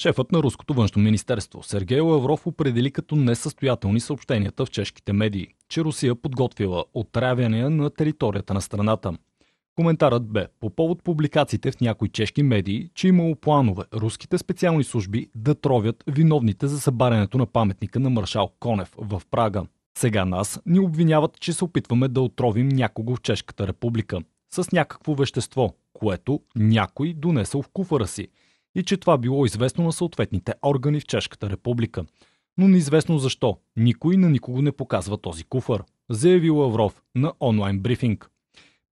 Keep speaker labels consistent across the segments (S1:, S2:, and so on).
S1: Шефът на Руското външно министерство Сергей Лавров определи като несъстоятелни съобщенията в чешките медии, че Русия подготвила отравяния на територията на страната. Коментарът бе по повод публикациите в някои чешки медии, че имало планове руските специални служби да тровят виновните за събарянето на паметника на маршал Конев в Прага. Сега нас ни обвиняват, че се опитваме да отровим някого в Чешката република с някакво вещество, което някой донесъл в куфара си – и че това било известно на съответните органи в Чешката република. Но неизвестно защо, никой на никого не показва този куфар, заяви Лавров на онлайн брифинг.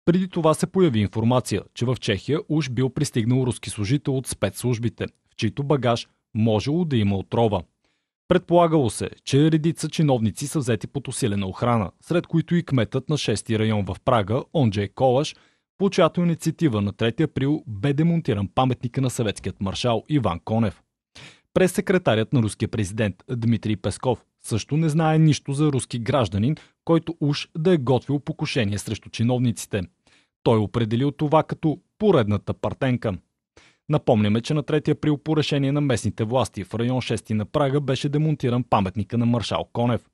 S1: Преди това се появи информация, че в Чехия уж бил пристигнал руски служител от спецслужбите, в чийто багаж можело да има отрова. Предполагало се, че редица чиновници са взети под усилена охрана, сред които и кметът на 6-ти район в Прага, Онджей Колаш – по чиято инициатива на 3 април бе демонтиран паметника на съветският маршал Иван Конев. През секретарят на руския президент Дмитрий Песков също не знае нищо за руски гражданин, който уж да е готвил покушение срещу чиновниците. Той определил това като поредната партенка. Напомняме, че на 3 април по решение на местните власти в район 6 на Прага беше демонтиран паметника на маршал Конев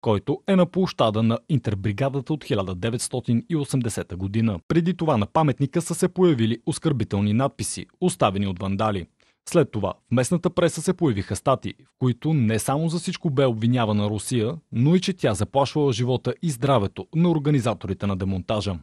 S1: който е на площада на интербригадата от 1980 година. Преди това на паметника са се появили оскърбителни надписи, оставени от вандали. След това в местната преса се появиха стати, в които не само за всичко бе обвинявана Русия, но и че тя заплашвала живота и здравето на организаторите на демонтажа.